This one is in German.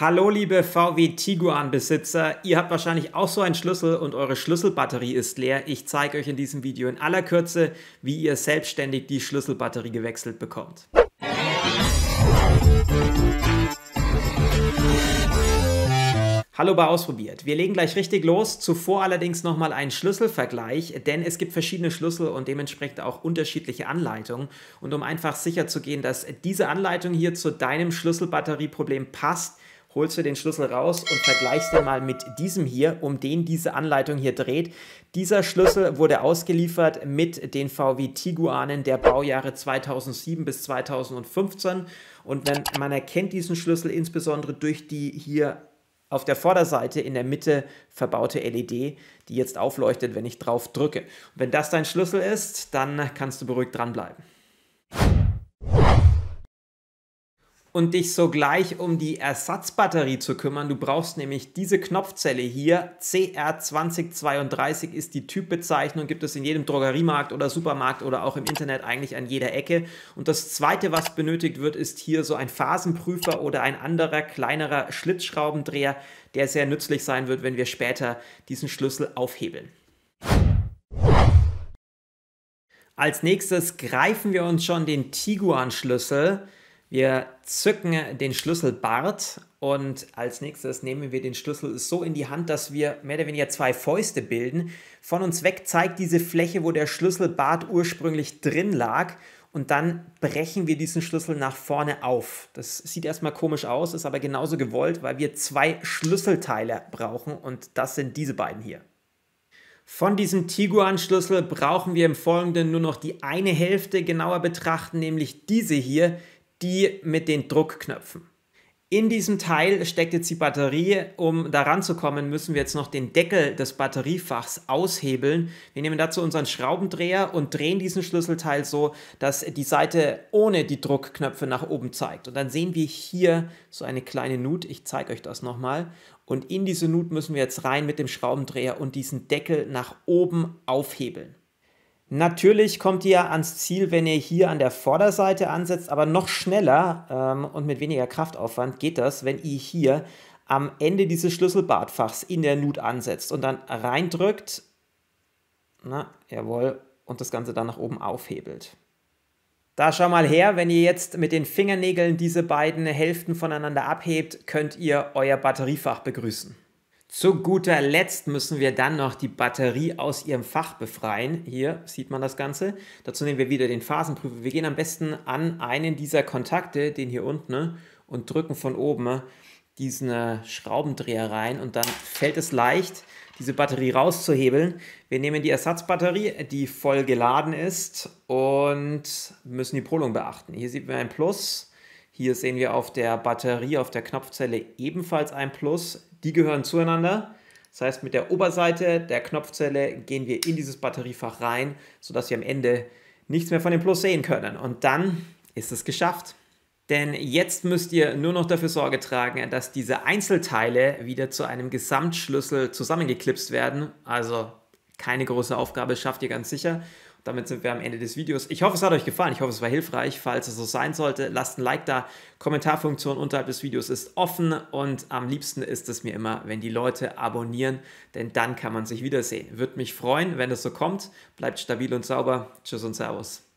Hallo liebe VW Tiguan-Besitzer, ihr habt wahrscheinlich auch so einen Schlüssel und eure Schlüsselbatterie ist leer. Ich zeige euch in diesem Video in aller Kürze, wie ihr selbstständig die Schlüsselbatterie gewechselt bekommt. Hallo bei Ausprobiert. Wir legen gleich richtig los. Zuvor allerdings nochmal einen Schlüsselvergleich, denn es gibt verschiedene Schlüssel und dementsprechend auch unterschiedliche Anleitungen. Und um einfach sicher zu gehen, dass diese Anleitung hier zu deinem Schlüsselbatterieproblem passt, holst du den Schlüssel raus und vergleichst den mal mit diesem hier, um den diese Anleitung hier dreht. Dieser Schlüssel wurde ausgeliefert mit den VW Tiguanen der Baujahre 2007 bis 2015 und man erkennt diesen Schlüssel insbesondere durch die hier auf der Vorderseite in der Mitte verbaute LED, die jetzt aufleuchtet, wenn ich drauf drücke. Und wenn das dein Schlüssel ist, dann kannst du beruhigt dranbleiben und dich sogleich um die Ersatzbatterie zu kümmern. Du brauchst nämlich diese Knopfzelle hier. CR2032 ist die Typbezeichnung, gibt es in jedem Drogeriemarkt oder Supermarkt oder auch im Internet eigentlich an jeder Ecke. Und das zweite, was benötigt wird, ist hier so ein Phasenprüfer oder ein anderer kleinerer Schlitzschraubendreher, der sehr nützlich sein wird, wenn wir später diesen Schlüssel aufhebeln. Als nächstes greifen wir uns schon den Tiguan-Schlüssel. Wir zücken den Schlüssel Bart und als nächstes nehmen wir den Schlüssel so in die Hand, dass wir mehr oder weniger zwei Fäuste bilden. Von uns weg zeigt diese Fläche, wo der Schlüssel Bart ursprünglich drin lag und dann brechen wir diesen Schlüssel nach vorne auf. Das sieht erstmal komisch aus, ist aber genauso gewollt, weil wir zwei Schlüsselteile brauchen und das sind diese beiden hier. Von diesem Tiguan-Schlüssel brauchen wir im Folgenden nur noch die eine Hälfte genauer betrachten, nämlich diese hier die mit den Druckknöpfen. In diesem Teil steckt jetzt die Batterie. Um daran zu kommen, müssen wir jetzt noch den Deckel des Batteriefachs aushebeln. Wir nehmen dazu unseren Schraubendreher und drehen diesen Schlüsselteil so, dass die Seite ohne die Druckknöpfe nach oben zeigt. Und dann sehen wir hier so eine kleine Nut. Ich zeige euch das nochmal. Und in diese Nut müssen wir jetzt rein mit dem Schraubendreher und diesen Deckel nach oben aufhebeln. Natürlich kommt ihr ans Ziel, wenn ihr hier an der Vorderseite ansetzt, aber noch schneller ähm, und mit weniger Kraftaufwand geht das, wenn ihr hier am Ende dieses Schlüsselbadfachs in der Nut ansetzt und dann reindrückt. Na, jawohl. Und das Ganze dann nach oben aufhebelt. Da schau mal her, wenn ihr jetzt mit den Fingernägeln diese beiden Hälften voneinander abhebt, könnt ihr euer Batteriefach begrüßen. Zu guter Letzt müssen wir dann noch die Batterie aus ihrem Fach befreien. Hier sieht man das Ganze. Dazu nehmen wir wieder den Phasenprüfer. Wir gehen am besten an einen dieser Kontakte, den hier unten, ne, und drücken von oben diesen äh, Schraubendreher rein und dann fällt es leicht, diese Batterie rauszuhebeln. Wir nehmen die Ersatzbatterie, die voll geladen ist und müssen die Polung beachten. Hier sieht man ein Plus. Hier sehen wir auf der Batterie, auf der Knopfzelle ebenfalls ein Plus. Die gehören zueinander. Das heißt, mit der Oberseite der Knopfzelle gehen wir in dieses Batteriefach rein, sodass wir am Ende nichts mehr von dem Plus sehen können. Und dann ist es geschafft. Denn jetzt müsst ihr nur noch dafür Sorge tragen, dass diese Einzelteile wieder zu einem Gesamtschlüssel zusammengeklipst werden. Also keine große Aufgabe, schafft ihr ganz sicher. Damit sind wir am Ende des Videos. Ich hoffe, es hat euch gefallen. Ich hoffe, es war hilfreich. Falls es so sein sollte, lasst ein Like da. Kommentarfunktion unterhalb des Videos ist offen und am liebsten ist es mir immer, wenn die Leute abonnieren, denn dann kann man sich wiedersehen. Würde mich freuen, wenn es so kommt. Bleibt stabil und sauber. Tschüss und Servus.